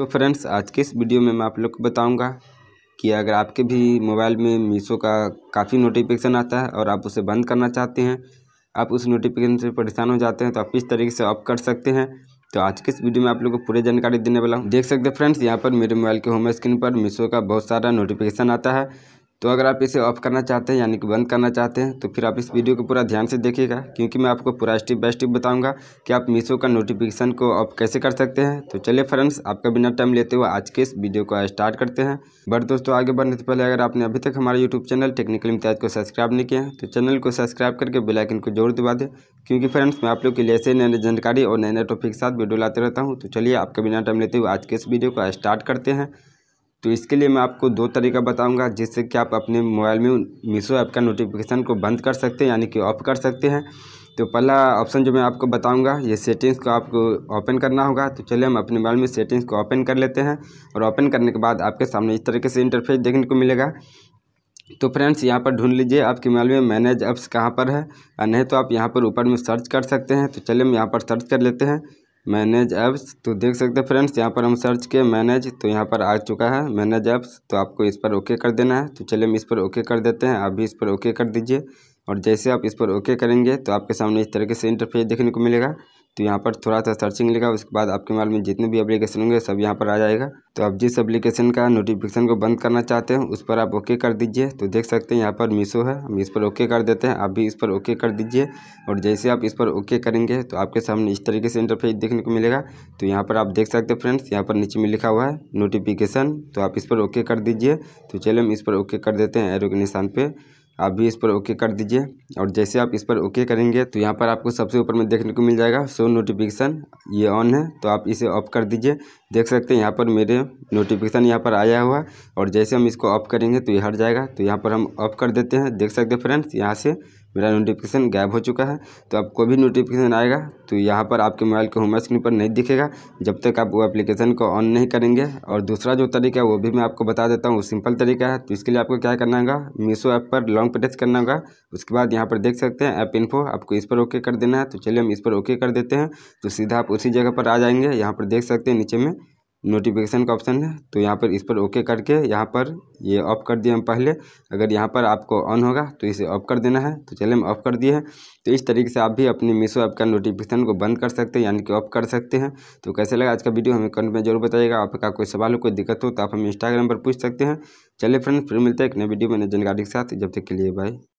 तो फ्रेंड्स आज के इस वीडियो में मैं आप लोग को बताऊंगा कि अगर आपके भी मोबाइल में मीशो का काफ़ी नोटिफिकेशन आता है और आप उसे बंद करना चाहते हैं आप उस नोटिफिकेशन से परेशान हो जाते हैं तो आप किस तरीके से ऑफ कर सकते हैं तो आज के इस वीडियो में आप लोग को पूरी जानकारी देने वाला हूँ देख सकते हैं फ्रेंड्स यहाँ पर मेरे मोबाइल के होम स्क्रीन पर मीशो का बहुत सारा नोटिफिकेशन आता है तो अगर आप इसे ऑफ करना चाहते हैं यानी कि बंद करना चाहते हैं तो फिर आप इस वीडियो को पूरा ध्यान से देखिएगा क्योंकि मैं आपको पूरा स्टेप बाय स्टेप बताऊंगा कि आप मीशो का नोटिफिकेशन को ऑफ कैसे कर सकते हैं तो चलिए फ्रेंड्स आपका बिना टाइम लेते हुए आज के इस वीडियो को स्टार्ट करते हैं बट दोस्तों आगे बढ़ने से पहले अगर आपने अभी तक हमारा यूट्यूब चैनल टेक्निकल इम्तियाज को सब्सक्राइब नहीं किया तो चैनल को सब्सक्राइब करके बेलाइकन को जोर दबा दें क्योंकि फ्रेंड्स मैं आप लोग के लिए ऐसे नए नए जानकारी और नए नए टॉपिक के साथ वीडियो लाते रहता हूँ तो चलिए आपका बिना टाइम लेते हुए आज के इस वीडियो को स्टार्ट करते हैं तो इसके लिए मैं आपको दो तरीका बताऊंगा जिससे कि आप अपने मोबाइल में मीशो ऐप का नोटिफिकेशन को बंद कर सकते हैं यानी कि ऑफ़ कर सकते हैं तो पहला ऑप्शन जो मैं आपको बताऊंगा ये सेटिंग्स को आपको ओपन करना होगा तो चलिए हम अपने मोबाइल में सेटिंग्स को ओपन कर लेते हैं और ओपन करने के बाद आपके सामने इस तरीके से इंटरफेस देखने को मिलेगा तो फ्रेंड्स यहाँ पर ढूंढ लीजिए आपके मोबाइल में मैनेज ऐप्स कहाँ पर है नहीं तो आप यहाँ पर ऊपर में सर्च कर सकते हैं तो चलिए हम यहाँ पर सर्च कर लेते हैं मैनेज ऐप्स तो देख सकते हैं फ्रेंड्स यहाँ पर हम सर्च किए मैनेज तो यहाँ पर आ चुका है मैनेज ऐप्स तो आपको इस पर ओके कर देना है तो चलिए हम इस पर ओके कर देते हैं आप भी इस पर ओके कर दीजिए और जैसे आप इस पर ओके करेंगे तो आपके सामने इस तरीके से इंटरफेस देखने को मिलेगा तो यहाँ पर थोड़ा सा सर्चिंग लेगा उसके बाद आपके मोबाइल में जितने भी एप्लीकेशन होंगे सब यहाँ पर आ जाएगा तो आप जिस एप्लीकेशन का नोटिफिकेशन को बंद करना चाहते हैं उस पर आप ओके कर दीजिए तो देख सकते हैं यहाँ पर मीशो है हम इस पर ओके कर देते हैं आप भी इस पर ओके कर दीजिए और जैसे आप इस पर ओके करेंगे तो आपके सामने इस तरीके से इंटरफेस देखने को मिलेगा तो यहाँ पर आप देख सकते हैं फ्रेंड्स यहाँ पर नीचे में लिखा हुआ है नोटिफिकेशन तो आप इस पर ओके कर दीजिए तो चलिए हम इस पर ओके कर देते हैं एरो के निशान पर आप भी इस पर ओके कर दीजिए और जैसे आप इस पर ओके करेंगे तो यहाँ पर आपको सबसे ऊपर में देखने को मिल जाएगा शो नोटिफिकेशन ये ऑन है तो आप इसे ऑफ कर दीजिए देख सकते हैं यहाँ पर मेरे नोटिफिकेशन यहाँ पर आया हुआ और जैसे हम इसको ऑफ करेंगे तो ये हट जाएगा तो यहाँ पर हम ऑफ कर देते हैं देख सकते हैं फ्रेंड्स यहाँ से मेरा नोटिफिकेशन गायब हो चुका है तो अब कोई भी नोटिफिकेशन आएगा तो यहाँ पर आपके मोबाइल के होम स्क्रीन पर नहीं दिखेगा जब तक आप वो एप्लीकेशन को ऑन नहीं करेंगे और दूसरा जो तरीका है वो भी मैं आपको बता देता हूँ वो सिंपल तरीका है तो इसके लिए आपको क्या करना होगा मीशो ऐप पर लॉन्ग प्रेस करना होगा उसके बाद यहाँ पर देख सकते हैं ऐप इन्फो आपको इस पर ओके कर देना है तो चलिए हम इस पर ओके कर देते हैं तो सीधा आप उसी जगह पर आ जाएंगे यहाँ पर देख सकते हैं नीचे में नोटिफिकेशन का ऑप्शन है तो यहाँ पर इस पर ओके करके यहाँ पर ये ऑफ कर दिए हम पहले अगर यहाँ पर आपको ऑन होगा तो इसे ऑफ कर देना है तो चलिए हम ऑफ कर दिए हैं तो इस तरीके से आप भी अपनी मीशो ऐप का नोटिफिकेशन को बंद कर सकते हैं यानी कि ऑफ कर सकते हैं तो कैसे लगा आज का वीडियो हमें कमेंट में जरूर बताइएगा आपका कोई सवाल हो कोई दिक्कत हो तो आप हमें इंस्टाग्राम पर पूछ सकते हैं चलिए फ्रेंड फिर मिलते हैं एक नई वीडियो में नई जानकारी के साथ जब तक के लिए बाय